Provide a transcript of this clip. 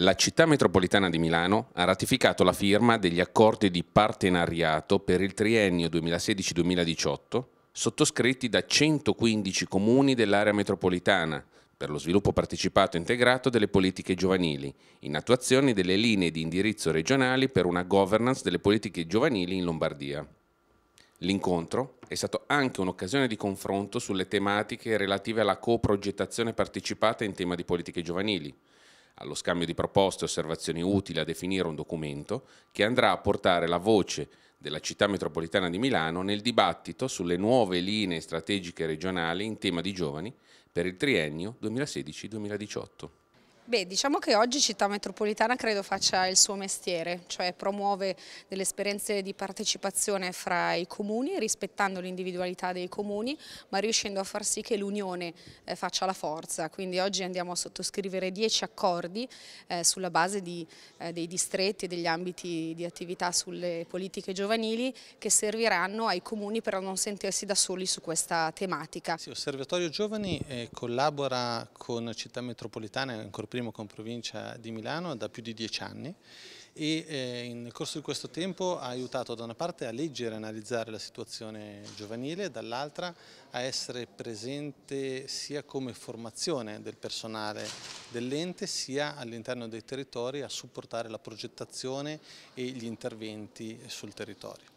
La città metropolitana di Milano ha ratificato la firma degli accordi di partenariato per il triennio 2016-2018 sottoscritti da 115 comuni dell'area metropolitana per lo sviluppo partecipato e integrato delle politiche giovanili, in attuazione delle linee di indirizzo regionali per una governance delle politiche giovanili in Lombardia. L'incontro è stato anche un'occasione di confronto sulle tematiche relative alla coprogettazione partecipata in tema di politiche giovanili, allo scambio di proposte e osservazioni utili a definire un documento che andrà a portare la voce della città metropolitana di Milano nel dibattito sulle nuove linee strategiche regionali in tema di giovani per il triennio 2016-2018. Beh, diciamo che oggi Città Metropolitana credo faccia il suo mestiere, cioè promuove delle esperienze di partecipazione fra i comuni, rispettando l'individualità dei comuni, ma riuscendo a far sì che l'unione eh, faccia la forza. Quindi oggi andiamo a sottoscrivere dieci accordi eh, sulla base di, eh, dei distretti e degli ambiti di attività sulle politiche giovanili che serviranno ai comuni per non sentirsi da soli su questa tematica. Sì, Osservatorio Giovani eh, collabora con Città Metropolitana e ancora più primo con provincia di Milano da più di dieci anni e eh, nel corso di questo tempo ha aiutato da una parte a leggere e analizzare la situazione giovanile, dall'altra a essere presente sia come formazione del personale dell'ente sia all'interno dei territori a supportare la progettazione e gli interventi sul territorio.